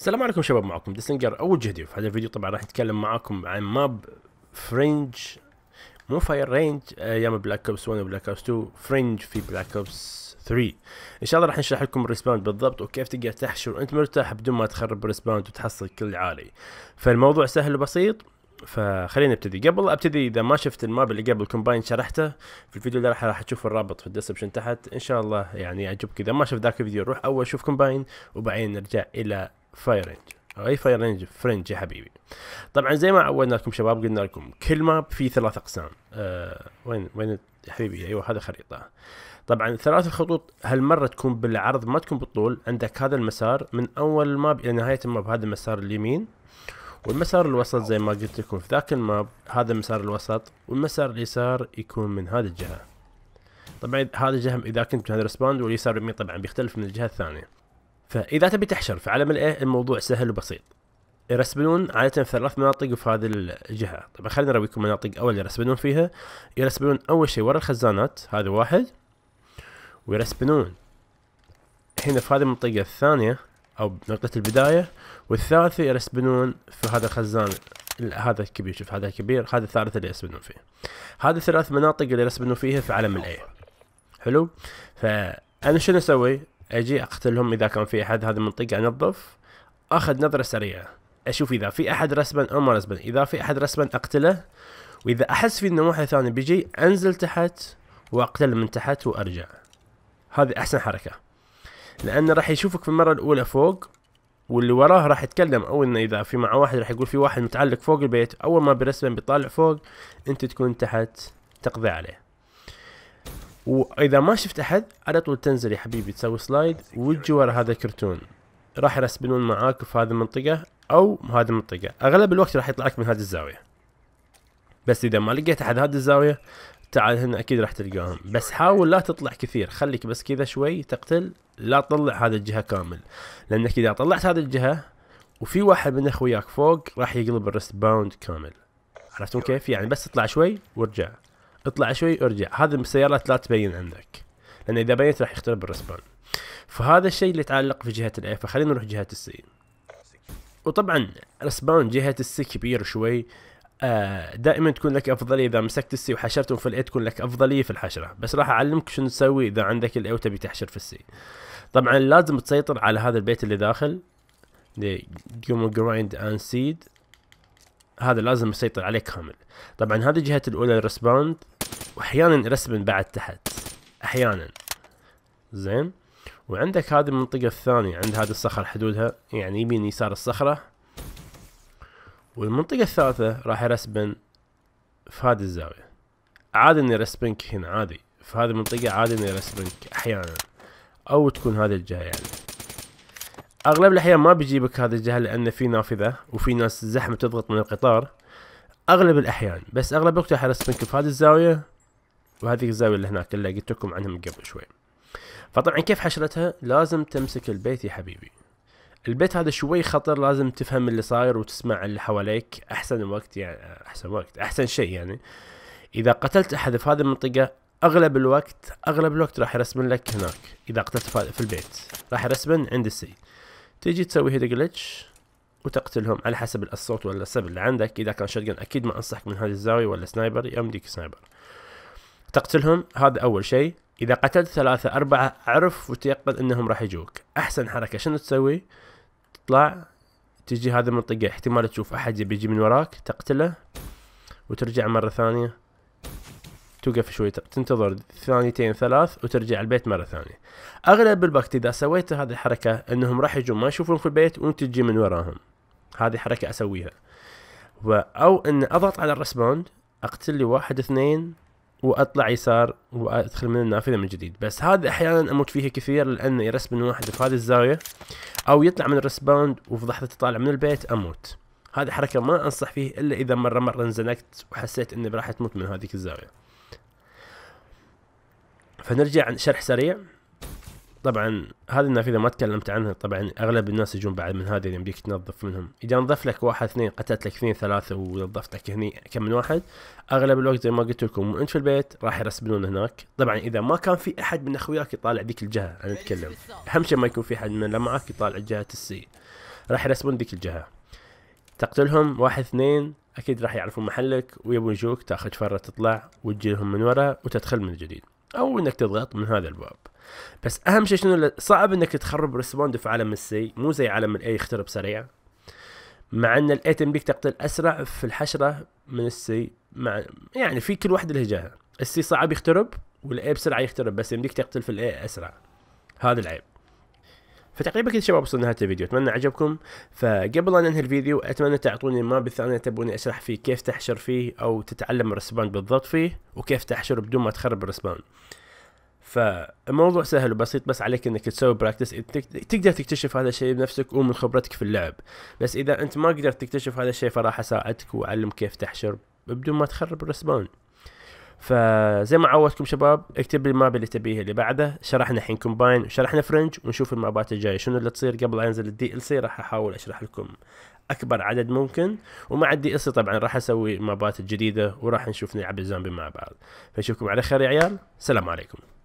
السلام عليكم شباب معكم ديسنجر اول جهدي في هذا الفيديو طبعا راح نتكلم معاكم عن ماب فرينج مو فاير رينج ايام بلاك اوبس 1 وبلاك اوبس 2 فرينج في بلاك اوبس 3 ان شاء الله راح نشرح لكم الريسباوند بالضبط وكيف تقدر تحشر وانت مرتاح بدون ما تخرب الريسباوند وتحصل كل عالي فالموضوع سهل وبسيط فخلينا نبتدي قبل ابتدي اذا ما شفت الماب اللي قبل كومباين شرحته في الفيديو اللي راح راح تشوف الرابط في الديسكربشن تحت ان شاء الله يعني يعجبك اذا ما شفت ذاك الفيديو روح اول شوف كومباين وبعدين نرجع الى فاير رينج او اي فاير رينج فرنج يا حبيبي طبعا زي ما عودنا لكم شباب قلنا لكم كل ماب فيه ثلاث اقسام آه وين وين يا حبيبي ايوه هذا خريطه طبعا ثلاث الخطوط هالمره تكون بالعرض ما تكون بالطول عندك هذا المسار من اول الماب الى نهايه الماب هذا المسار اليمين والمسار الوسط زي ما قلت لكم في ذاك الماب هذا المسار الوسط والمسار اليسار يكون من هذه الجهه طبعا هذا الجهه اذا كنت من هذا الرسباند واليسار يمين طبعا بيختلف من الجهه الثانيه فاذا تبي تحشر في عالم الايه الموضوع سهل وبسيط يرسبلون عادة في ثلاث مناطق في هذه الجهة طبعا خلينا نرويكم مناطق أول يرسبلون فيها يرسبلون أول شيء ورا الخزانات هذا واحد ويرسبلون هنا في هذه المنطقة الثانية أو نقطة البداية والثالثة يرسبلون في هذا الخزان هذا الكبير شوف هذا الكبير هذا الثالث اللي يرسبلون فيه هذه ثلاث مناطق اللي يرسبلون فيها في عالم الأي حلو فأنا شنو أسوي اجي اقتلهم اذا كان في احد هذه المنطقه يعني انظف اخذ نظره سريعه اشوف اذا في احد رسبا او ما رسبا اذا في احد رسبا اقتله واذا احس في انه واحد ثاني بيجي انزل تحت واقتل من تحت وارجع هذه احسن حركه لانه راح يشوفك في المره الاولى فوق واللي وراه راح يتكلم او انه اذا في مع واحد راح يقول في واحد متعلق فوق البيت اول ما برسبا بيطالع فوق انت تكون تحت تقضي عليه واذا ما شفت احد على طول تنزل يا حبيبي تسوي سلايد وتجي ورا هذا الكرتون راح يرسبنون معاك في هذه المنطقه او هذه المنطقه اغلب الوقت راح يطلعك من هذه الزاويه بس اذا ما لقيت احد هذه الزاويه تعال هنا اكيد راح تلقاهم بس حاول لا تطلع كثير خليك بس كذا شوي تقتل لا تطلع هذا الجهه كامل لانك اذا طلعت هذه الجهه وفي واحد من اخوياك فوق راح يقلب الرست باوند كامل عرفتم كيف يعني بس اطلع شوي وارجع اطلع شوي ارجع هذه السيارات لا تبين عندك لان اذا بينت راح يخترب الرسبان فهذا الشيء اللي يتعلق في جهه الاي فخلينا نروح جهه السي وطبعا رسبان جهه السي كبير شوي آه، دائما تكون لك افضليه اذا مسكت السي وحشرتهم في الاي تكون لك افضليه في الحشره بس راح اعلمك شنو تسوي اذا عندك الاي وتبي تحشر في السي طبعا لازم تسيطر على هذا البيت اللي داخل جرايند اند سيد هذا لازم يسيطر عليه كامل طبعا هذه جهة الاولى الرسباند واحيانا رسبن بعد تحت احيانا زين وعندك هذه المنطقة الثانية عند هذه الصخرة حدودها يعني يمين يسار الصخرة والمنطقة الثالثة راح يرسبن في هذه الزاوية عادي اني رسبنك هنا عادي في هذه المنطقة عادي اني رسبنك احيانا او تكون هذه الجهة يعني اغلب الاحيان ما بيجيبك هذا الجهل لان في نافذه وفي ناس زحمه تضغط من القطار اغلب الاحيان بس اغلب الوقت راح ارسمك في هذه الزاويه وهذه الزاويه اللي هناك اللي قلت لكم عنها من قبل شوي فطبعا كيف حشرتها لازم تمسك البيت يا حبيبي البيت هذا شوي خطر لازم تفهم اللي صاير وتسمع اللي حواليك احسن وقت يعني احسن وقت احسن شيء يعني اذا قتلت احد في هذه المنطقه اغلب الوقت اغلب الوقت راح يرسمن لك هناك اذا قتلت في البيت راح يرسمن عند السيد تيجي تسوي هيد جلتش وتقتلهم على حسب الصوت ولا السب اللي عندك اذا كان شوتجن اكيد ما انصحك من هذه الزاويه ولا سنايبر يمديك سنايبر تقتلهم هذا اول شيء اذا قتلت ثلاثة اربعة اعرف وتيقن انهم راح يجوك احسن حركة شنو تسوي تطلع تجي هذه المنطقة احتمال تشوف احد يبي يجي من وراك تقتله وترجع مرة ثانية توقف شوي تنتظر ثانيتين ثلاث وترجع البيت مرة ثانية أغلب الوقت إذا سويت هذه الحركة أنهم راح يجون ما يشوفون في البيت وأنت تجي من وراهم هذه حركة أسويها أو أن أضغط على الرسبوند أقتل لي واحد اثنين واطلع يسار وادخل من النافذه من جديد بس هذا احيانا اموت فيها كثير لانه من واحد في هذه الزاويه او يطلع من الرسبوند وفي لحظه طالع من البيت اموت هذه حركه ما انصح فيه الا اذا مره مره انزنقت وحسيت اني راح تموت من هذيك الزاويه فنرجع شرح سريع طبعا هذه النافذة ما تكلمت عنها طبعا اغلب الناس يجون بعد من هذه اللي يمديك تنظف منهم اذا نظف لك واحد اثنين قتلت لك اثنين ثلاثة ونظفتك هني كم من واحد اغلب الوقت زي ما قلت لكم وانت في البيت راح يرسبون هناك طبعا اذا ما كان في احد من اخوياك يطالع ذيك الجهة انا اتكلم اهم شيء ما يكون في احد من معك يطالع جهة السي راح يرسبون ذيك الجهة تقتلهم واحد اثنين اكيد راح يعرفون محلك ويبون يجوك تاخذ فرة تطلع وتجيلهم من ورا وتدخل من جديد او انك تضغط من هذا الباب بس اهم شيء شنو صعب انك تخرب ريسبوند في عالم السي مو زي عالم الاي يخترب سريع مع ان الاي بيك تقتل اسرع في الحشره من السي مع يعني في كل واحده لهجها السي صعب يخترب والاي بسرعه يخترب بس يمديك تقتل في الاي اسرع هذا العيب فتقريبا كذا شباب وصلنا نهايه الفيديو اتمنى عجبكم فقبل ان انهي الفيديو اتمنى تعطوني ما بالثانيه تبوني اشرح فيه كيف تحشر فيه او تتعلم الرسبان بالضبط فيه وكيف تحشر بدون ما تخرب الرسبان فالموضوع سهل وبسيط بس عليك انك تسوي براكتس تقدر تكتشف هذا الشيء بنفسك ومن خبرتك في اللعب بس اذا انت ما قدرت تكتشف هذا الشيء فراح اساعدك واعلم كيف تحشر بدون ما تخرب الرسبان فزي ما عودتكم شباب اكتب لي الماب اللي تبيه اللي بعده شرحنا الحين كومباين وشرحنا فرنج ونشوف المابات الجايه شنو اللي تصير قبل لا ينزل الدي ال سي راح احاول اشرح لكم اكبر عدد ممكن ومع الدي ال سي طبعا راح اسوي مابات جديده وراح نشوف نلعب الزومبي مع بعض فنشوفكم على خير يا عيال سلام عليكم